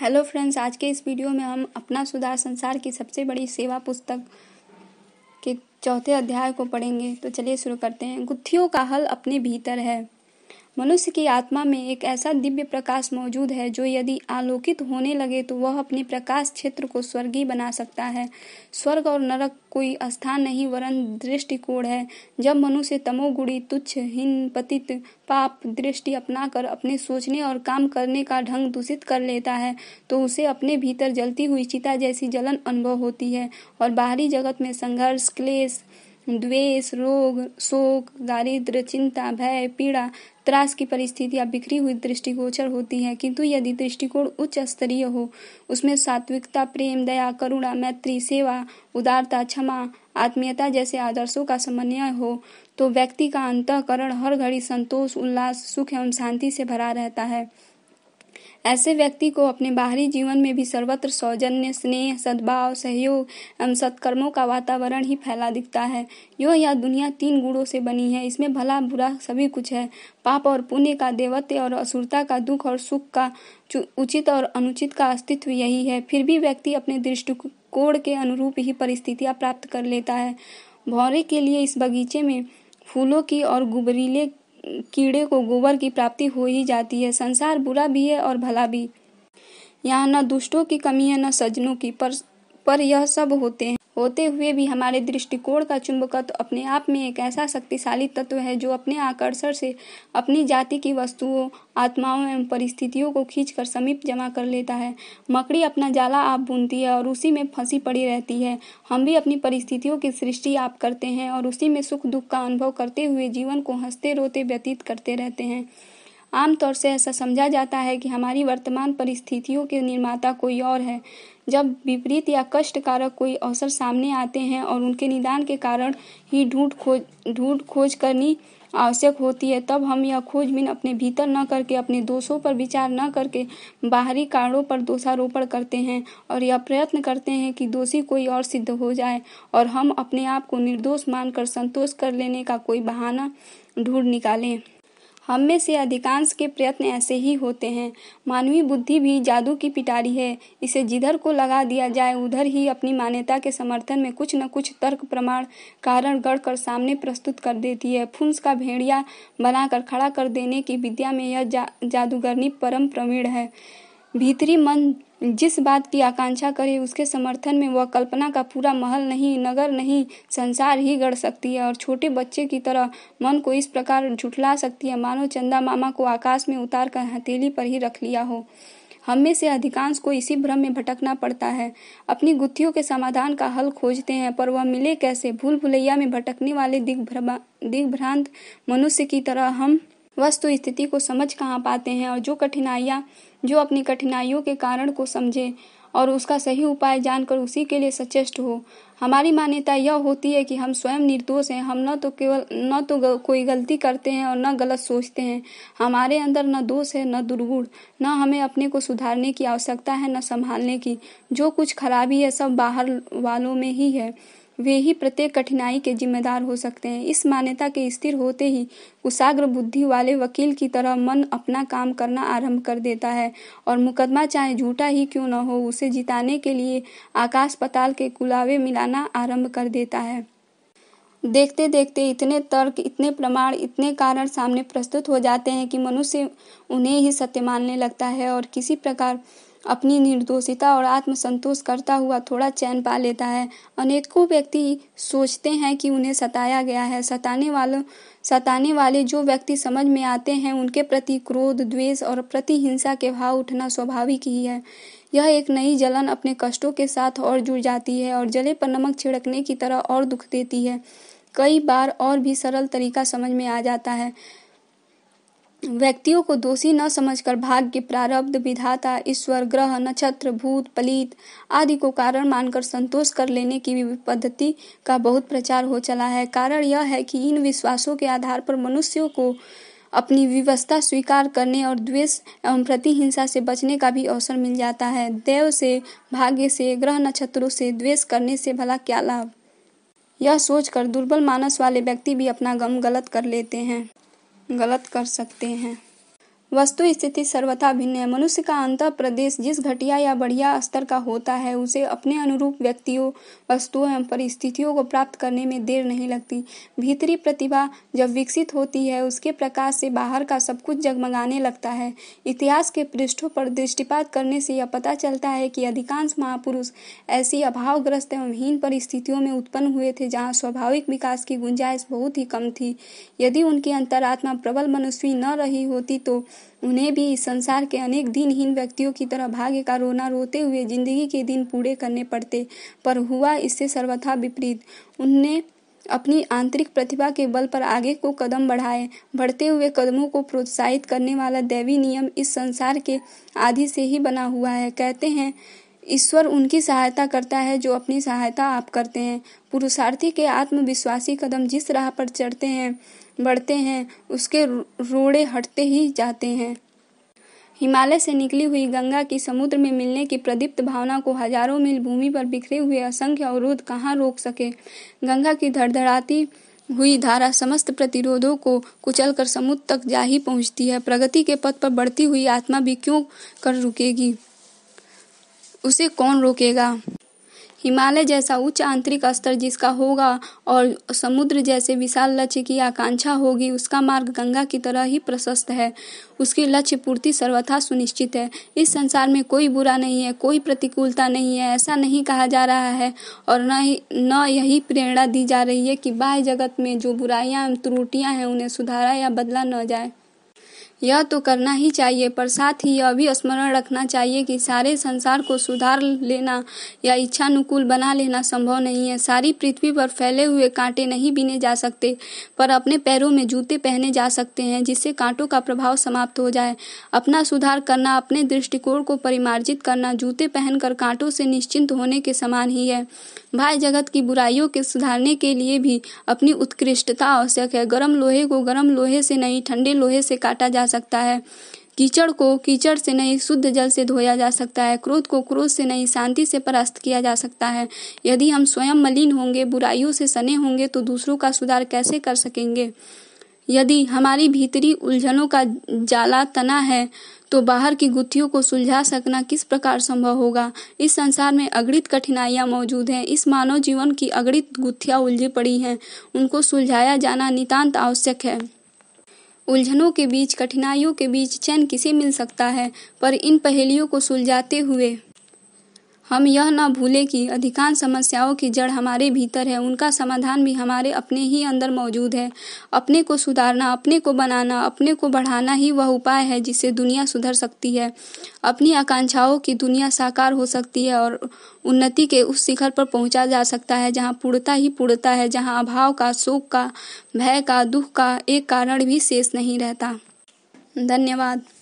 hello friends आज के इस वीडियो में हम अपना सुधार संसार की सबसे बड़ी सेवा पुस्तक के चौथे अध्याय को पढ़ेंगे तो चलिए शुरू करते हैं गुत्थियों का हल अपने भीतर है मनुष्य की आत्मा में एक ऐसा दिव्य प्रकाश मौजूद है जो यदि आलोकित होने लगे तो वह अपने प्रकाश क्षेत्र को स्वर्गीय बना सकता है स्वर्ग और नरक कोई स्थान नहीं वरन दृष्टिकोण है जब मनुष्य तमोगुड़ी तुच्छ हीन पतित पाप दृष्टि अपनाकर अपने सोचने और काम करने का ढंग दूषित कर लेता है तो उसे अपने भीतर जलती हुई चिता जैसी जलन अनुभव होती है और बाहरी जगत में संघर्ष क्लेश द्वेष रोग शोक दारिद्र चिंता भय पीड़ा त्रास की परिस्थितियां बिखरी हुई दृष्टिगोचर होती हैं किंतु यदि दृष्टिकोण उच्च स्तरीय हो उसमें सात्विकता प्रेम दया करुणा मैत्री सेवा उदारता क्षमा आत्मीयता जैसे आदर्शों का समन्वय हो तो व्यक्ति का अंतकरण हर घड़ी संतोष उल्लास सुख एवं शांति से भरा रहता है ऐसे व्यक्ति को अपने बाहरी जीवन में भी सर्वत्र सौजन्य स्नेह सद्भाव सहयोग एवं सत्कर्मों का वातावरण ही फैला दिखता है यो यह दुनिया तीन गुणों से बनी है इसमें भला बुरा सभी कुछ है पाप और पुण्य का देवत्य और असुरता का दुख और सुख का उचित और अनुचित का अस्तित्व यही है फिर भी व्यक्ति अपने दृष्टिकोण के अनुरूप ही परिस्थितियाँ प्राप्त कर लेता है भौरे के लिए इस बगीचे में फूलों की और गुबरीले कीड़े को गोबर की प्राप्ति हो ही जाती है संसार बुरा भी है और भला भी यहाँ न दुष्टों की कमी है न सज्जनों की पर पर यह सब होते होते हुए भी हमारे दृष्टिकोण का चुंबकत्व अपने आप में एक ऐसा शक्तिशाली तत्व है जो अपने आकर्षण से अपनी जाति की वस्तुओं आत्माओं एवं परिस्थितियों को खींचकर समीप जमा कर लेता है मकड़ी अपना जाला आप बुनती है और उसी में फंसी पड़ी रहती है हम भी अपनी परिस्थितियों की सृष्टि आप करते हैं और उसी में सुख दुख का अनुभव करते हुए जीवन को हंसते रोते व्यतीत करते रहते हैं आमतौर से ऐसा समझा जाता है कि हमारी वर्तमान परिस्थितियों के निर्माता कोई और है जब विपरीत या कष्ट कारक कोई अवसर सामने आते हैं और उनके निदान के कारण ही ढूंढ खोज ढूंढ खोज करनी आवश्यक होती है तब हम यह खोजबीन अपने भीतर न करके अपने दोषों पर विचार न करके बाहरी कारणों पर दोषारोपण करते हैं और यह प्रयत्न करते हैं कि दोषी कोई और सिद्ध हो जाए और हम अपने आप को निर्दोष मानकर संतोष कर लेने का कोई बहाना ढूंढ निकालें हम में से अधिकांश के प्रयत्न ऐसे ही होते हैं मानवीय बुद्धि भी जादू की पिटारी है इसे जिधर को लगा दिया जाए उधर ही अपनी मान्यता के समर्थन में कुछ न कुछ तर्क प्रमाण कारण गढ़ कर सामने प्रस्तुत कर देती है फुंस का भेड़िया बनाकर खड़ा कर देने की विद्या में यह जा, जादूगरनी परम प्रवीण है भीतरी मन जिस बात की आकांक्षा करे उसके समर्थन में वह कल्पना का पूरा महल नहीं नगर नहीं संसार ही गढ़ सकती है और छोटे बच्चे की तरह मन को इस प्रकार झुठला सकती है मानो चंदा मामा को आकाश में उतार कर हथेली पर ही रख लिया हो हम में से अधिकांश को इसी भ्रम में भटकना पड़ता है अपनी गुत्थियों के समाधान का हल खोजते हैं पर वह मिले कैसे भूल भुलैया में भटकने वाले दिग्भ्र दिग्भ्रांत मनुष्य की तरह हम वस्तु स्थिति को समझ कहाँ पाते हैं और जो कठिनाइयाँ जो अपनी कठिनाइयों के कारण को समझे और उसका सही उपाय जानकर उसी के लिए सचेष्ट हो हमारी मान्यता यह होती है कि हम स्वयं निर्दोष हैं हम न तो केवल न तो गल, कोई गलती करते हैं और न गलत सोचते हैं हमारे अंदर न दोष है न दुर्गुण न हमें अपने को सुधारने की आवश्यकता है न संभालने की जो कुछ खराबी है सब बाहर वालों में ही है वे ही प्रत्येक कठिनाई के जिम्मेदार हो सकते हैं इस मान्यता के स्थिर होते ही कुशाग्र बुद्धि वाले वकील की तरह मन अपना काम करना आरंभ कर देता है और मुकदमा चाहे झूठा ही क्यों न हो उसे जिताने के लिए आकाश पताल के कुलावे मिलाना आरंभ कर देता है देखते देखते इतने तर्क इतने प्रमाण इतने कारण सामने प्रस्तुत हो जाते हैं कि मनुष्य उन्हें ही सत्य मानने लगता है और किसी प्रकार अपनी निर्दोषिता और आत्मसंतोष करता हुआ थोड़ा चैन पा लेता है अनेकों व्यक्ति सोचते हैं कि उन्हें सताया गया है सताने वालों सताने वाले जो व्यक्ति समझ में आते हैं उनके प्रति क्रोध द्वेष और प्रतिहिंसा के भाव उठना स्वाभाविक ही है यह एक नई जलन अपने कष्टों के साथ और जुड़ जाती है और जले पर नमक छिड़कने की तरह और दुख देती है कई बार और भी सरल तरीका समझ में आ जाता है व्यक्तियों को दोषी न समझकर भाग्य प्रारब्ध विधाता ईश्वर ग्रह नक्षत्र भूत पलित आदि को कारण मानकर संतोष कर लेने की पद्धति का बहुत प्रचार हो चला है कारण यह है कि इन विश्वासों के आधार पर मनुष्यों को अपनी व्यवस्था स्वीकार करने और द्वेष एवं प्रतिहिंसा से बचने का भी अवसर मिल जाता है देव से भाग्य से ग्रह नक्षत्रों से द्वेष करने से भला क्या लाभ यह सोचकर दुर्बल मानस वाले व्यक्ति भी अपना गम गलत कर लेते हैं गलत कर सकते हैं वस्तु स्थिति सर्वथा भिन्न है मनुष्य का अंतर प्रदेश जिस घटिया या बढ़िया स्तर का होता है उसे अपने अनुरूप व्यक्तियों वस्तुओं एवं परिस्थितियों को प्राप्त करने में देर नहीं लगती भीतरी प्रतिभा जब विकसित होती है उसके प्रकाश से बाहर का सब कुछ जगमगाने लगता है इतिहास के पृष्ठों पर दृष्टिपात करने से यह पता चलता है कि अधिकांश महापुरुष ऐसी अभावग्रस्त एवं हीन परिस्थितियों में उत्पन्न हुए थे जहाँ स्वाभाविक विकास की गुंजाइश बहुत ही कम थी यदि उनकी अंतरात्मा प्रबल मनुष्य न रही होती तो उन्हें भी संसार के अनेक दिनहीन व्यक्तियों की तरह भाग्य का रोना रोते हुए जिंदगी के दिन पूरे करने पड़ते पर हुआ इससे सर्वथा विपरीत उनने अपनी आंतरिक प्रतिभा के बल पर आगे को कदम बढ़ाए बढ़ते हुए कदमों को प्रोत्साहित करने वाला दैवी नियम इस संसार के आदि से ही बना हुआ है कहते हैं ईश्वर उनकी सहायता करता है जो अपनी सहायता आप करते हैं पुरुषार्थी के आत्मविश्वासी कदम जिस राह पर चढ़ते हैं बढ़ते हैं उसके रोड़े हटते ही जाते हैं हिमालय से निकली हुई गंगा की समुद्र में मिलने की प्रदीप्त भावना को हजारों मील भूमि पर बिखरे हुए असंख्य अवरोध कहाँ रोक सके गंगा की धड़धड़ाती हुई धारा समस्त प्रतिरोधों को कुचल कर समुद्र तक जा ही पहुंचती है प्रगति के पथ पर बढ़ती हुई आत्मा भी क्यों कर रुकेगी उसे कौन रोकेगा हिमालय जैसा उच्च आंतरिक स्तर जिसका होगा और समुद्र जैसे विशाल लक्ष्य की आकांक्षा होगी उसका मार्ग गंगा की तरह ही प्रशस्त है उसकी लक्ष्य पूर्ति सर्वथा सुनिश्चित है इस संसार में कोई बुरा नहीं है कोई प्रतिकूलता नहीं है ऐसा नहीं कहा जा रहा है और न ही न यही प्रेरणा दी जा रही है कि बाह्य जगत में जो बुराइयां त्रुटियाँ त्रुटियां हैं उन्हें सुधारा या बदला न जाए यह तो करना ही चाहिए पर साथ ही यह भी स्मरण रखना चाहिए कि सारे संसार को सुधार लेना या इच्छानुकूल बना लेना संभव नहीं है सारी पृथ्वी पर फैले हुए कांटे नहीं बीने जा सकते पर अपने पैरों में जूते पहने जा सकते हैं जिससे कांटों का प्रभाव समाप्त हो जाए अपना सुधार करना अपने दृष्टिकोण को परिमार्जित करना जूते पहनकर कांटों से निश्चिंत होने के समान ही है भाई जगत की बुराइयों के सुधारने के लिए भी अपनी उत्कृष्टता आवश्यक है गर्म लोहे को गर्म लोहे से नहीं ठंडे लोहे से काटा जा सकता सकता है कीचड़ को कीचड़ से नहीं शुद्ध जल से धोया जा सकता है क्रोध को क्रोध से नहीं शांति से परास्त किया जा सकता है यदि हम स्वयं मलिन होंगे बुराइयों से सने होंगे तो दूसरों का सुधार कैसे कर सकेंगे यदि हमारी भीतरी उलझनों का जाला तना है तो बाहर की गुत्थियों को सुलझा सकना किस प्रकार संभव होगा इस संसार में अगणित कठिनाइयां मौजूद हैं इस मानव जीवन की अगणित गुत्थियां उलझी पड़ी हैं उनको सुलझाया जाना नितांत आवश्यक है उलझनों के बीच कठिनाइयों के बीच चैन किसे मिल सकता है पर इन पहेलियों को सुलझाते हुए हम यह न भूलें कि अधिकांश समस्याओं की जड़ हमारे भीतर है उनका समाधान भी हमारे अपने ही अंदर मौजूद है अपने को सुधारना अपने को बनाना अपने को बढ़ाना ही वह उपाय है जिससे दुनिया सुधर सकती है अपनी आकांक्षाओं की दुनिया साकार हो सकती है और उन्नति के उस शिखर पर पहुंचा जा सकता है जहां पूर्णता ही पूर्णता है जहां अभाव का शोक का भय का दुख का एक कारण भी शेष नहीं रहता धन्यवाद